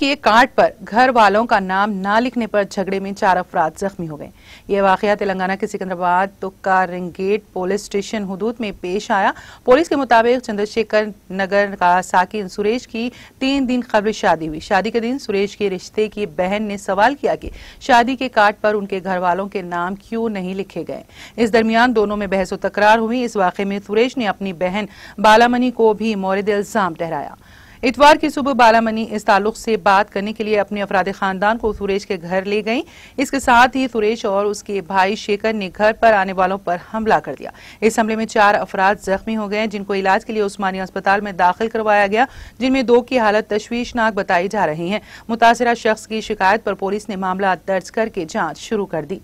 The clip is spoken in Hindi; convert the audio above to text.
के कार्ड पर घर वालों का नाम ना लिखने पर झगड़े में चार अफराद जख्मी हो गए ये वाक़ तेलंगाना के सिकंदराबाद तो रिंगेट पुलिस स्टेशन हदूद में पेश आया पुलिस के मुताबिक चंद्रशेखर नगर का साकिन सुरेश की तीन दिन खबर शादी हुई शादी के दिन सुरेश के रिश्ते की बहन ने सवाल किया कि शादी के कार्ड पर उनके घर वालों के नाम क्यों नहीं लिखे गए इस दरमियान दोनों में बहस तकरार हुई इस वाक़े में सुरेश ने अपनी बहन बालामनी को भी मोरद इल्ज़ाम ठहराया इतवार की सुबह बारामनी इस ताल्लुक से बात करने के लिए अपने अफराद खानदान को सुरेश के घर ले गई इसके साथ ही सुरेश और उसके भाई शेखर ने घर पर आने वालों पर हमला कर दिया इस हमले में चार अफराद जख्मी हो गए जिनको इलाज के लिए उस्मानी अस्पताल में दाखिल करवाया गया जिनमें दो की हालत तशवीशनाक बताई जा रही है मुतासरा शख्स की शिकायत पर पुलिस ने मामला दर्ज करके जाँच शुरू कर दी